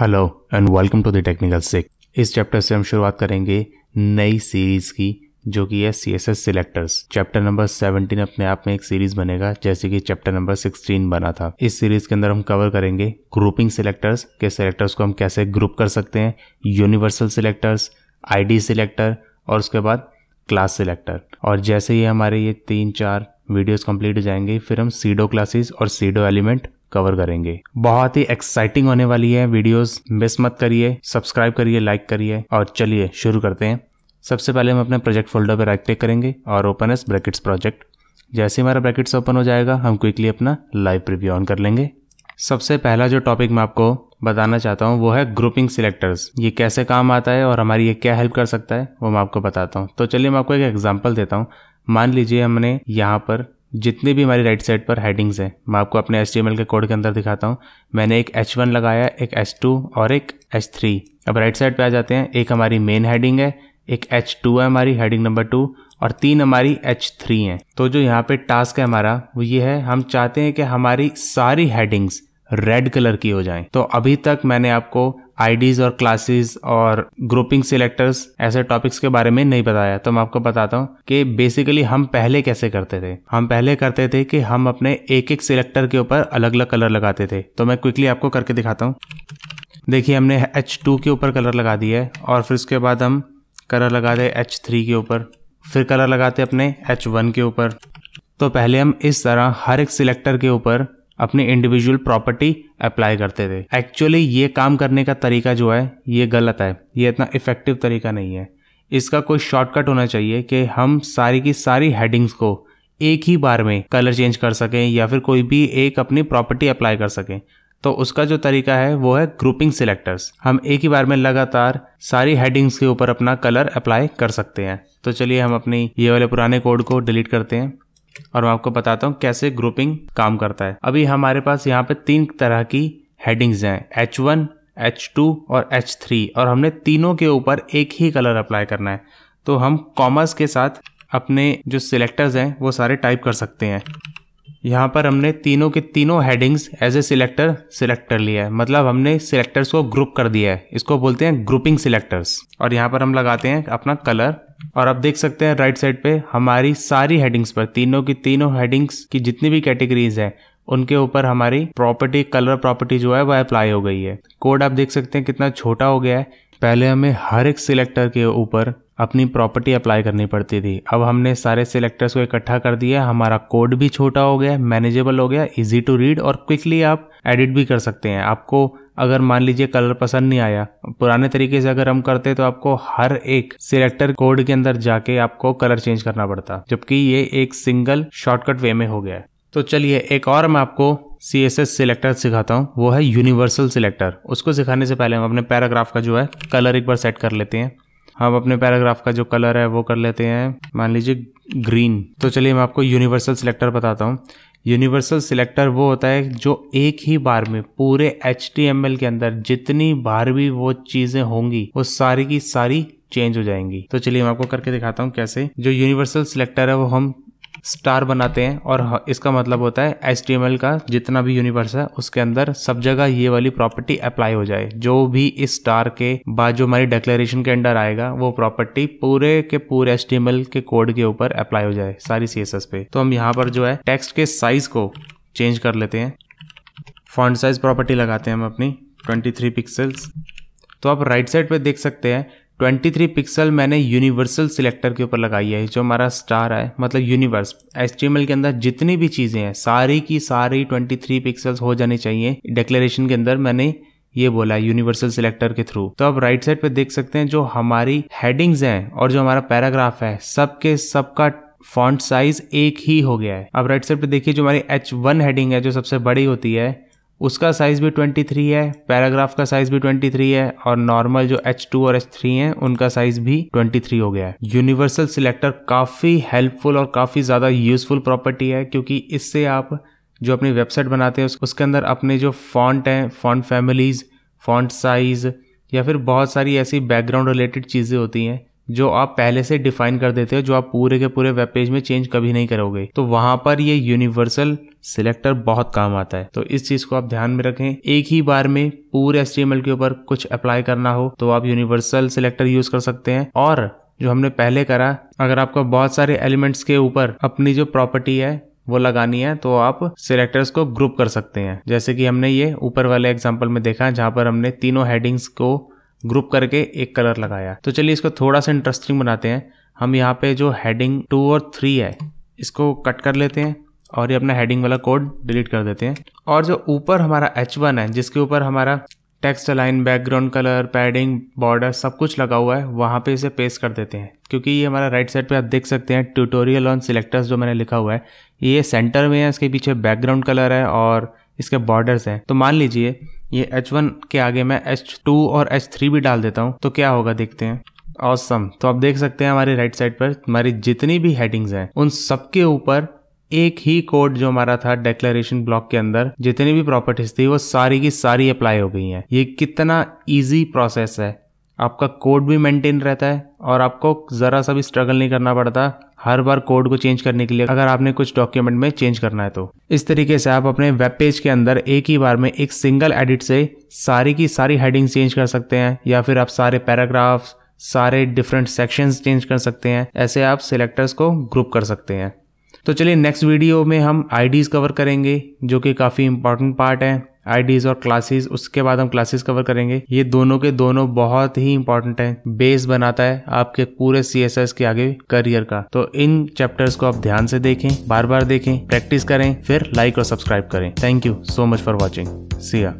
Hello and welcome to the technical sick इस chapter से हम शुरुआत करेंगे नई सीरीज की जो कि है C S S selectors chapter number 17 अपने आप में एक सीरीज बनेगा जैसे कि चैप्टर नंबर 16 बना था इस सीरीज के अंदर हम कवर करेंगे ग्रुपिंग सिलेक्टर्स के सिलेक्टर्स को हम कैसे ग्रुप कर सकते हैं यूनिवर्सल सिलेक्टर्स आईडी सिलेक्टर और उसके बाद क्लास सिलेक्टर और जैसे ही हमारे ये तीन चार वीडियोस कंप्लीट हो जाएंगे फिर हम सीडो क्लासेस और सीडो एलिमेंट कवर करेंगे बहुत ही एक्साइटिंग होने वाली है वीडियोस मिस मत करिए सब्सक्राइब करिए लाइक करिए और चलिए शुरू करते हैं सबसे पहले हम अपने प्रोजेक्ट फोल्डर पर राइट क्लिक करेंगे और ओपन एस ब्रैकेट्स प्रोजेक्ट जैसे हमारा ब्रैकेट्स ओपन हो जाएगा हम क्विकली अपना लाइव प्रिव्यू ऑन कर लेंगे सबसे पहला जो टॉपिक मैं आपको बताना चाहता हूँ वो है ग्रुपिंग सिलेक्टर्स ये कैसे काम आता है और हमारी ये क्या हेल्प कर सकता है वो मैं आपको बताता हूँ तो चलिए मैं आपको एक एग्जाम्पल देता हूँ मान लीजिए हमने यहाँ पर जितने भी हमारी राइट साइड पर हेडिंग्स हैं मैं आपको अपने एस के कोड के अंदर दिखाता हूँ मैंने एक एच लगाया एक एच और एक एच अब राइट साइड पर आ जाते हैं एक हमारी मेन हेडिंग है एक एच है हमारी हेडिंग नंबर टू और तीन हमारी एच थ्री हैं तो जो यहाँ पे टास्क है हमारा वो ये है हम चाहते हैं कि हमारी सारी हेडिंग्स रेड कलर की हो जाए तो अभी तक मैंने आपको आईडीज और क्लासेस और ग्रुपिंग सिलेक्टर्स ऐसे टॉपिक्स के बारे में नहीं बताया तो मैं आपको बताता हूँ कि बेसिकली हम पहले कैसे करते थे हम पहले करते थे कि हम अपने एक एक सिलेक्टर के ऊपर अलग अलग कलर लगाते थे तो मैं क्विकली आपको करके दिखाता हूँ देखिए हमने एच टू के ऊपर कलर लगा दिया है और फिर उसके बाद हम कलर लगा दे एच थ्री के ऊपर फिर कलर लगाते अपने एच वन के ऊपर तो पहले हम इस तरह हर एक सिलेक्टर के ऊपर अपनी इंडिविजुअल प्रॉपर्टी अप्लाई करते थे एक्चुअली ये काम करने का तरीका जो है ये गलत है ये इतना इफ़ेक्टिव तरीका नहीं है इसका कोई शॉर्टकट होना चाहिए कि हम सारी की सारी हेडिंग्स को एक ही बार में कलर चेंज कर सकें या फिर कोई भी एक अपनी प्रॉपर्टी अप्लाई कर सकें तो उसका जो तरीका है वो है ग्रुपिंग सिलेक्टर्स हम एक ही बार में लगातार सारी हेडिंग्स के ऊपर अपना कलर अप्लाई कर सकते हैं तो चलिए हम अपनी ये वाले पुराने कोड को डिलीट करते हैं और मैं आपको बताता हूँ कैसे ग्रुपिंग काम करता है अभी हमारे पास यहाँ पे तीन तरह की हेडिंग्स हैं एच वन एच टू और एच थ्री और हमने तीनों के ऊपर एक ही कलर अप्लाई करना है तो हम कॉमर्स के साथ अपने जो सिलेक्टर्स हैं वो सारे टाइप कर सकते हैं यहाँ पर हमने तीनों के तीनों headings as a selector select कर लिया है मतलब हमने सिलेक्टर्स को ग्रुप कर दिया है इसको बोलते हैं ग्रुपिंग सिलेक्टर्स और यहाँ पर हम लगाते हैं अपना कलर और आप देख सकते हैं राइट साइड पे हमारी सारी हेडिंग्स पर तीनों की तीनों हेडिंग्स की जितनी भी कैटेगरीज हैं उनके ऊपर हमारी प्रॉपर्टी कलर प्रॉपर्टी जो है वह अप्लाई हो गई है कोड आप देख सकते हैं कितना छोटा हो गया है पहले हमें हर एक सिलेक्टर के ऊपर अपनी प्रॉपर्टी अप्लाई करनी पड़ती थी अब हमने सारे सिलेक्टर्स को इकट्ठा कर दिया हमारा कोड भी छोटा हो गया मैनेजेबल हो गया इजी टू रीड और क्विकली आप एडिट भी कर सकते हैं आपको अगर मान लीजिए कलर पसंद नहीं आया पुराने तरीके से अगर हम करते तो आपको हर एक सिलेक्टर कोड के अंदर जाके आपको कलर चेंज करना पड़ता जबकि ये एक सिंगल शॉर्टकट वे में हो गया है तो चलिए एक और मैं आपको सी एस एस सिलेक्टर सिखाता हूँ वो है यूनिवर्सल सिलेक्टर उसको सिखाने से पहले हम अपने पैराग्राफ का जो है कलर एक बार सेट कर लेते हैं हम अपने पैराग्राफ का जो कलर है वो कर लेते हैं मान लीजिए ग्रीन तो चलिए मैं आपको यूनिवर्सल सिलेक्टर बताता हूँ यूनिवर्सल सिलेक्टर वो होता है जो एक ही बार में पूरे एच के अंदर जितनी बार भी वो चीज़ें होंगी वो सारी की सारी चेंज हो जाएंगी तो चलिए मैं आपको करके दिखाता हूँ कैसे जो यूनिवर्सल सिलेक्टर है वो हम स्टार बनाते हैं और इसका मतलब होता है एल का जितना भी यूनिवर्स है उसके अंदर सब जगह ये वाली प्रॉपर्टी अप्लाई हो जाए जो भी इस स्टार के बाद जो हमारी डिक्लेरेशन के अंडर आएगा वो प्रॉपर्टी पूरे के पूरे एल के कोड के ऊपर अप्लाई हो जाए सारी सी पे तो हम यहाँ पर जो है टेक्स्ट के साइज को चेंज कर लेते हैं फॉन्ट साइज प्रॉपर्टी लगाते हैं हम अपनी 23 पिक्सल्स तो आप राइट साइड पे देख सकते हैं 23 पिक्सल मैंने यूनिवर्सल सिलेक्टर के ऊपर लगाई है जो हमारा स्टार है मतलब यूनिवर्स एस के अंदर जितनी भी चीज़ें हैं सारी की सारी 23 पिक्सल्स हो जानी चाहिए डिक्लेरेशन के अंदर मैंने ये बोला है यूनिवर्सल सिलेक्टर के थ्रू तो आप राइट साइड पे देख सकते हैं जो हमारी हेडिंग्स हैं और जो हमारा पैराग्राफ है सबके सबका फॉन्ट साइज एक ही हो गया है अब राइट साइड पे देखिए जो हमारी वन हेडिंग है जो सबसे बड़ी होती है उसका साइज़ भी 23 है पैराग्राफ का साइज़ भी 23 है और नॉर्मल जो H2 और H3 हैं उनका साइज़ भी 23 हो गया है यूनिवर्सल सिलेक्टर काफ़ी हेल्पफुल और काफ़ी ज़्यादा यूज़फुल प्रॉपर्टी है क्योंकि इससे आप जो अपनी वेबसाइट बनाते हैं उसके अंदर अपने जो फॉन्ट हैं फॉन्ट फैमिलीज़ फॉन्ट साइज़ या फिर बहुत सारी ऐसी बैकग्राउंड रिलेटेड चीज़ें होती हैं जो आप पहले से डिफाइन कर देते हो जो आप पूरे के पूरे वेब पेज में चेंज कभी नहीं करोगे तो वहां पर ये यूनिवर्सल सिलेक्टर बहुत काम आता है तो इस चीज को आप ध्यान में रखें एक ही बार में पूरे एस के ऊपर कुछ अप्लाई करना हो तो आप यूनिवर्सल सिलेक्टर यूज कर सकते हैं और जो हमने पहले करा अगर आपको बहुत सारे एलिमेंट्स के ऊपर अपनी जो प्रॉपर्टी है वो लगानी है तो आप सिलेक्टर्स को ग्रुप कर सकते हैं जैसे कि हमने ये ऊपर वाले एग्जाम्पल में देखा जहाँ पर हमने तीनों हेडिंग्स को ग्रुप करके एक कलर लगाया तो चलिए इसको थोड़ा सा इंटरेस्टिंग बनाते हैं हम यहाँ पे जो हेडिंग टू और थ्री है इसको कट कर लेते हैं और ये अपना हेडिंग वाला कोड डिलीट कर देते हैं और जो ऊपर हमारा एच वन है जिसके ऊपर हमारा text line background colour padding border सब कुछ लगा हुआ है वहाँ पे इसे पेस्ट कर देते हैं क्योंकि ये हमारा राइट साइड पे आप देख सकते हैं ट्यूटोरियल ऑन सिलेक्टर्स जो मैंने लिखा हुआ है ये सेंटर में है इसके पीछे बैकग्राउंड कलर है और इसके बॉर्डर्स हैं तो मान लीजिए ये H1 के आगे मैं H2 और H3 भी डाल देता हूँ तो क्या होगा देखते हैं ऑसम awesome. तो आप देख सकते हैं हमारे राइट साइड पर हमारी जितनी भी हेडिंग्स हैं उन सबके ऊपर एक ही कोड जो हमारा था डेक्लेरेशन ब्लॉक के अंदर जितनी भी प्रॉपर्टीज थी वो सारी की सारी अप्लाई हो गई हैं ये कितना इजी प्रोसेस है आपका कोड भी मेंटेन रहता है और आपको ज़रा सा भी स्ट्रगल नहीं करना पड़ता हर बार कोड को चेंज करने के लिए अगर आपने कुछ डॉक्यूमेंट में चेंज करना है तो इस तरीके से आप अपने वेब पेज के अंदर एक ही बार में एक सिंगल एडिट से सारी की सारी हेडिंग चेंज कर सकते हैं या फिर आप सारे पैराग्राफ्स सारे डिफरेंट सेक्शंस चेंज कर सकते हैं ऐसे आप सिलेक्टर्स को ग्रुप कर सकते हैं तो चलिए नेक्स्ट वीडियो में हम आईडीज़ कवर करेंगे जो कि काफ़ी इंपॉर्टेंट पार्ट है आईडीज और क्लासेस उसके बाद हम क्लासेस कवर करेंगे ये दोनों के दोनों बहुत ही इंपॉर्टेंट है बेस बनाता है आपके पूरे सी के आगे करियर का तो इन चैप्टर्स को आप ध्यान से देखें बार बार देखें प्रैक्टिस करें फिर लाइक और सब्सक्राइब करें thank you so much for watching Siya